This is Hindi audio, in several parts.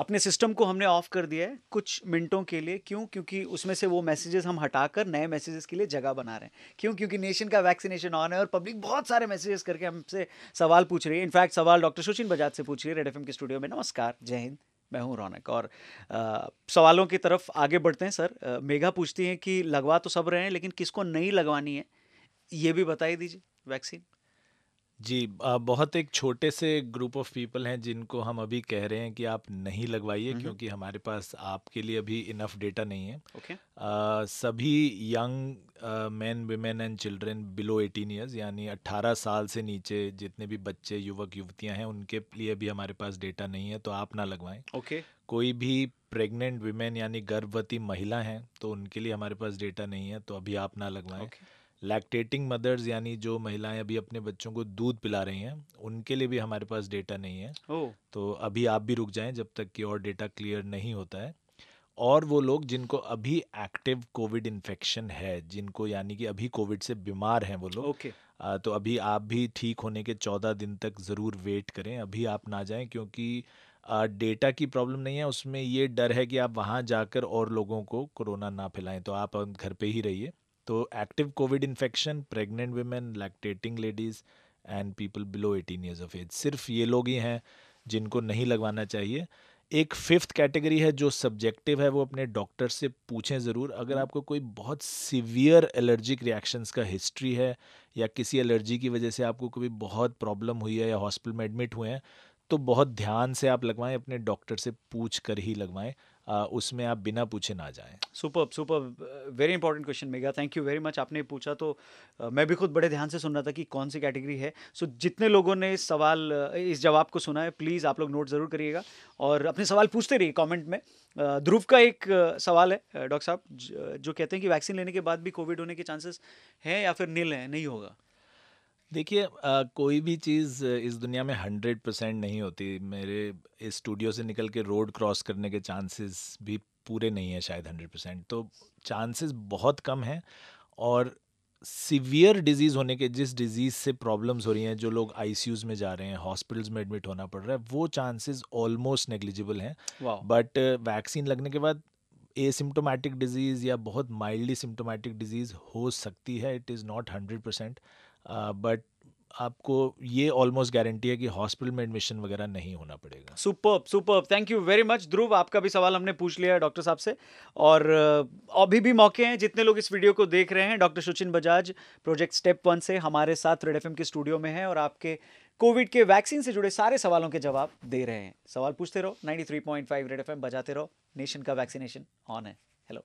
अपने सिस्टम को हमने ऑफ कर दिया है कुछ मिनटों के लिए क्यों क्योंकि उसमें से वो मैसेजेस हम हटाकर नए मैसेजेस के लिए जगह बना रहे हैं क्यों क्योंकि नेशन का वैक्सीनेशन ऑन है और पब्लिक बहुत सारे मैसेजेस करके हमसे सवाल पूछ रही है इनफैक्ट सवाल डॉक्टर सुशील बजाज से पूछ रही है रेड एफ के स्टूडियो में नमस्कार जय हिंद मैं हूँ रौनक और आ, सवालों की तरफ आगे बढ़ते हैं सर आ, मेघा पूछती हैं कि लगवा तो सब रहे हैं लेकिन किसको नहीं लगवानी है ये भी बताई दीजिए वैक्सीन जी बहुत एक छोटे से ग्रुप ऑफ पीपल हैं जिनको हम अभी कह रहे हैं कि आप नहीं लगवाइए क्योंकि हमारे पास आपके लिए अभी इनफ डेटा नहीं है ओके सभी young man women and children below eighteen years यानी 18 साल से नीचे जितने भी बच्चे युवक युवतियां हैं उनके लिए भी हमारे पास डेटा नहीं है तो आप ना लगवाएं ओके कोई भी प्रेग्नेंट वीमेन यानी गर्भवती महिला हैं तो उनके लिए हमारे पास डेटा नहीं है तो अभी आप ना लगवाएं okay. लैक्टेटिंग मदर्स यानी जो महिलाएं अभी अपने बच्चों को दूध पिला रही हैं उनके लिए भी हमारे पास डेटा नहीं है oh. तो अभी आप भी रुक जाएं जब तक कि और डेटा क्लियर नहीं होता है और वो लोग जिनको अभी एक्टिव कोविड इन्फेक्शन है जिनको यानी कि अभी कोविड से बीमार हैं वो लोग okay. तो अभी आप भी ठीक होने के चौदह दिन तक ज़रूर वेट करें अभी आप ना जाएं क्योंकि डेटा की प्रॉब्लम नहीं है उसमें ये डर है कि आप वहाँ जाकर और लोगों को कोरोना ना फैलाएं तो आप घर पे ही रहिए तो active covid infection pregnant women lactating ladies and people below eighteen years of age सिर्फ ये लोग ही हैं जिनको नहीं लगवाना चाहिए एक फिफ्थ कैटेगरी है जो सब्जेक्टिव है वो अपने डॉक्टर से पूछें ज़रूर अगर हम्म। आपको कोई बहुत सीवियर एलर्जिक रिएक्शंस का हिस्ट्री है या किसी एलर्जी की वजह से आपको कभी बहुत प्रॉब्लम हुई है या हॉस्पिटल में एडमिट हुए हैं तो बहुत ध्यान से आप लगवाएं अपने डॉक्टर से पूछ कर ही लगवाएं उसमें आप बिना पूछे ना जाएं super super very important question mega thank you very much आपने पूछा तो मैं भी खुद बड़े ध्यान से सुन रहा था कि कौन सी कैटेगरी है सो so, जितने लोगों ने इस सवाल इस जवाब को सुना है प्लीज़ आप लोग नोट ज़रूर करिएगा और अपने सवाल पूछते रहिए कॉमेंट में ध्रुव का एक सवाल है डॉक्टर साहब जो कहते हैं कि वैक्सीन लेने के बाद भी कोविड होने के चांसेस हैं या फिर नील हैं नहीं होगा देखिए कोई भी चीज़ इस दुनिया में हंड्रेड परसेंट नहीं होती। मेरे इस स्टूडियो से निकल के रोड क्रॉस करने के चांसेस भी पूरे नहीं हैं शायद हंड्रेड परसेंट तो चांसेस बहुत कम हैं और सीवियर डिज़ीज़ होने के जिस डिज़ीज़ से प्रॉब्लम्स हो रही हैं, जो लोग आई में जा रहे हैं, हॉस्पिटल्स में एडमिट होना पड़ रहा है, वो चांसेस ऑलमोस्ट नेग्लिजिबल हैं। बट वैक्सीन लगने के बाद एसिम्प्टोमैटिक डिज़ीज़ या बहुत माइल्डली सिम्टोमेटिक डिज़ीज़ हो सकती है। It is not hundred percent but आपको ये ऑलमोस्ट गारंटी है कि हॉस्पिटल में एडमिशन वगैरह नहीं होना पड़ेगा super super thank you very much Dhruv आपका भी सवाल हमने पूछ लिया है डॉक्टर साहब से और अभी भी मौके हैं जितने लोग इस वीडियो को देख रहे हैं doctor Suchin Bajaj project step one से हमारे साथ रेड एफ के स्टूडियो में है और आपके कोविड के वैक्सीन से जुड़े सारे सवालों के जवाब दे रहे हैं सवाल पूछते रहो 93.5 रेड एफ बजाते रहो नेशन का वैक्सीनेशन ऑन है हेलो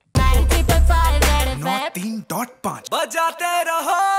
तीन डॉट पाँच बजाते रहो